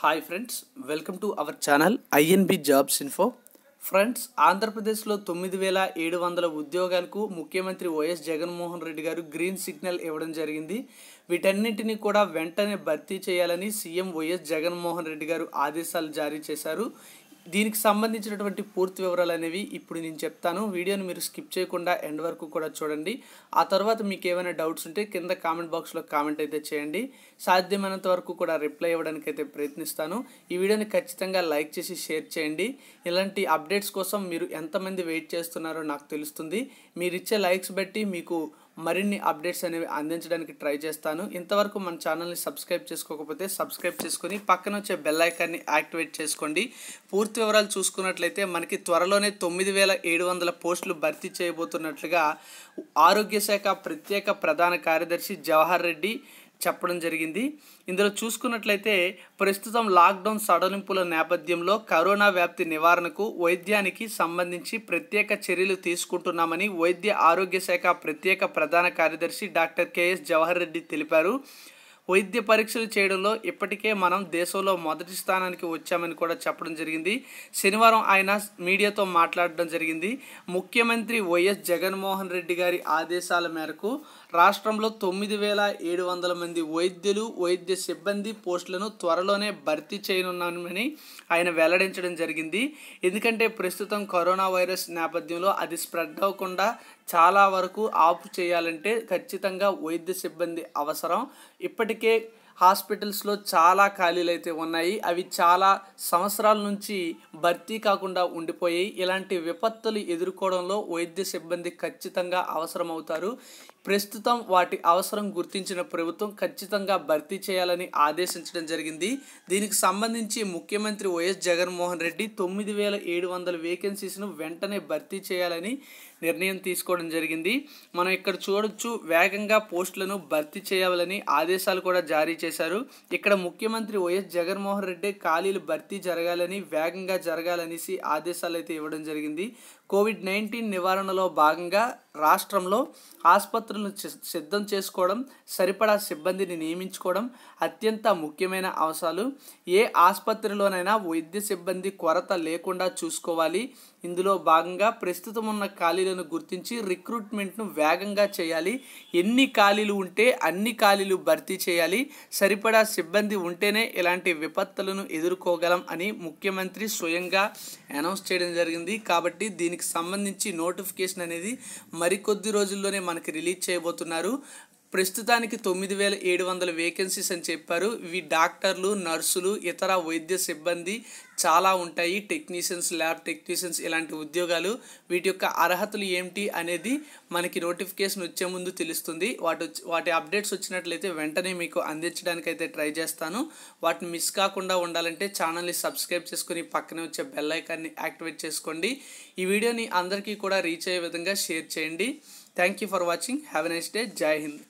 hi friends welcome to our channel INB jobs info friends ఆంధ్రప్రదేశ్లో తొమ్మిది వేల ఏడు వందల ఉద్యోగాలకు ముఖ్యమంత్రి వైఎస్ జగన్మోహన్ రెడ్డి గారు గ్రీన్ సిగ్నల్ ఇవ్వడం జరిగింది వీటన్నింటినీ కూడా వెంటనే భర్తీ చేయాలని సీఎం వైఎస్ జగన్మోహన్ రెడ్డి గారు ఆదేశాలు జారీ చేశారు దీనికి సంబంధించినటువంటి పూర్తి వివరాలు అనేవి ఇప్పుడు నేను చెప్తాను వీడియోని మీరు స్కిప్ చేయకుండా ఎండ్ వరకు కూడా చూడండి ఆ తర్వాత మీకు ఏమైనా డౌట్స్ ఉంటే కింద కామెంట్ బాక్స్లో కామెంట్ అయితే చేయండి సాధ్యమైనంత వరకు కూడా రిప్లై ఇవ్వడానికి అయితే ప్రయత్నిస్తాను ఈ వీడియోని ఖచ్చితంగా లైక్ చేసి షేర్ చేయండి ఇలాంటి అప్డేట్స్ కోసం మీరు ఎంతమంది వెయిట్ చేస్తున్నారో నాకు తెలుస్తుంది మీరు ఇచ్చే లైక్స్ బట్టి మీకు మరిన్ని అప్డేట్స్ అనేవి అందించడానికి ట్రై చేస్తాను ఇంతవరకు మన ఛానల్ని సబ్స్క్రైబ్ చేసుకోకపోతే సబ్స్క్రైబ్ చేసుకొని పక్కన వచ్చే బెల్ ఐకాన్ని యాక్టివేట్ చేసుకోండి పూర్తి వివరాలు చూసుకున్నట్లయితే మనకి త్వరలోనే తొమ్మిది వేల ఏడు వందల పోస్టులు భర్తీ చేయబోతున్నట్లుగా ఆరోగ్య శాఖ ప్రత్యేక ప్రధాన కార్యదర్శి జవహర్ రెడ్డి చెప్పడం జరిగింది ఇందులో చూసుకున్నట్లయితే ప్రస్తుతం లాక్డౌన్ సడలింపుల నేపథ్యంలో కరోనా వ్యాప్తి నివారణకు వైద్యానికి సంబంధించి ప్రత్యేక చర్యలు తీసుకుంటున్నామని వైద్య ఆరోగ్య శాఖ ప్రత్యేక ప్రధాన కార్యదర్శి డాక్టర్ కెఎస్ జవహర్ రెడ్డి తెలిపారు వైద్య పరీక్షలు చేయడంలో ఇప్పటికే మనం దేశంలో మొదటి స్థానానికి వచ్చామని కూడా చెప్పడం జరిగింది శనివారం ఆయన మీడియాతో మాట్లాడడం జరిగింది ముఖ్యమంత్రి వైఎస్ జగన్మోహన్ రెడ్డి గారి ఆదేశాల మేరకు రాష్ట్రంలో తొమ్మిది వేల ఏడు వందల మంది వైద్యులు వైద్య సిబ్బంది పోస్టులను త్వరలోనే భర్తీ చేయనున్నామని ఆయన వెల్లడించడం జరిగింది ఎందుకంటే ప్రస్తుతం కరోనా వైరస్ నేపథ్యంలో అది స్ప్రెడ్ అవ్వకుండా చాలా వరకు ఆపు చేయాలంటే ఖచ్చితంగా వైద్య సిబ్బంది అవసరం ఇప్పటి ఇప్పటికే హాస్పిటల్స్లో చాలా ఖాళీలు అయితే ఉన్నాయి అవి చాలా సంవత్సరాల నుంచి భర్తీ కాకుండా ఉండిపోయాయి ఇలాంటి విపత్తులు ఎదుర్కోవడంలో వైద్య సిబ్బంది ఖచ్చితంగా అవసరమవుతారు ప్రస్తుతం వాటి అవసరం గుర్తించిన ప్రభుత్వం ఖచ్చితంగా భర్తీ చేయాలని ఆదేశించడం జరిగింది దీనికి సంబంధించి ముఖ్యమంత్రి వైఎస్ జగన్మోహన్ రెడ్డి తొమ్మిది వేల ఏడు వందల వేకెన్సీస్ను వెంటనే భర్తీ చేయాలని నిర్ణయం తీసుకోవడం జరిగింది మనం ఇక్కడ చూడొచ్చు వేగంగా పోస్టులను భర్తీ చేయాలని ఆదేశాలు కూడా జారీ చేశారు ఇక్కడ ముఖ్యమంత్రి వైఎస్ జగన్మోహన్ రెడ్డి ఖాళీలు భర్తీ జరగాలని వేగంగా జరగాలనేసి ఆదేశాలు అయితే ఇవ్వడం జరిగింది కోవిడ్ నైన్టీన్ నివారణలో భాగంగా రాష్ట్రంలో ఆసుపత్రులను సిద్ధం చేసుకోవడం సరిపడా సిబ్బందిని నియమించుకోవడం అత్యంత ముఖ్యమైన అవసరాలు ఏ ఆసుపత్రిలోనైనా వైద్య సిబ్బంది కొరత లేకుండా చూసుకోవాలి ఇందులో భాగంగా ప్రస్తుతం ఉన్న ఖాళీలను గుర్తించి రిక్రూట్మెంట్ను వేగంగా చేయాలి ఎన్ని ఖాళీలు ఉంటే అన్ని ఖాళీలు భర్తీ చేయాలి సరిపడా సిబ్బంది ఉంటేనే ఇలాంటి విపత్తులను ఎదుర్కోగలం అని ముఖ్యమంత్రి స్వయంగా అనౌన్స్ చేయడం జరిగింది కాబట్టి దీనికి సంబంధించి నోటిఫికేషన్ అనేది మరికొద్ది రోజుల్లోనే మనకి రిలీజ్ చేయబోతున్నారు ప్రస్తుతానికి తొమ్మిది వేల ఏడు వందల వేకెన్సీస్ అని చెప్పారు ఇవి డాక్టర్లు నర్సులు ఇతర వైద్య సిబ్బంది చాలా ఉంటాయి టెక్నీషియన్స్ ల్యాబ్ టెక్నీషియన్స్ ఇలాంటి ఉద్యోగాలు వీటి యొక్క అర్హతలు ఏమిటి అనేది మనకి నోటిఫికేషన్ వచ్చే ముందు తెలుస్తుంది వాటి వాటి అప్డేట్స్ వచ్చినట్లయితే వెంటనే మీకు అందించడానికి అయితే ట్రై చేస్తాను వాటిని మిస్ కాకుండా ఉండాలంటే ఛానల్ని సబ్స్క్రైబ్ చేసుకుని పక్కనే వచ్చే బెల్ ఐకాన్ని యాక్టివేట్ చేసుకోండి ఈ వీడియోని అందరికీ కూడా రీచ్ అయ్యే విధంగా షేర్ చేయండి thank you for watching have a nice day Jai Hind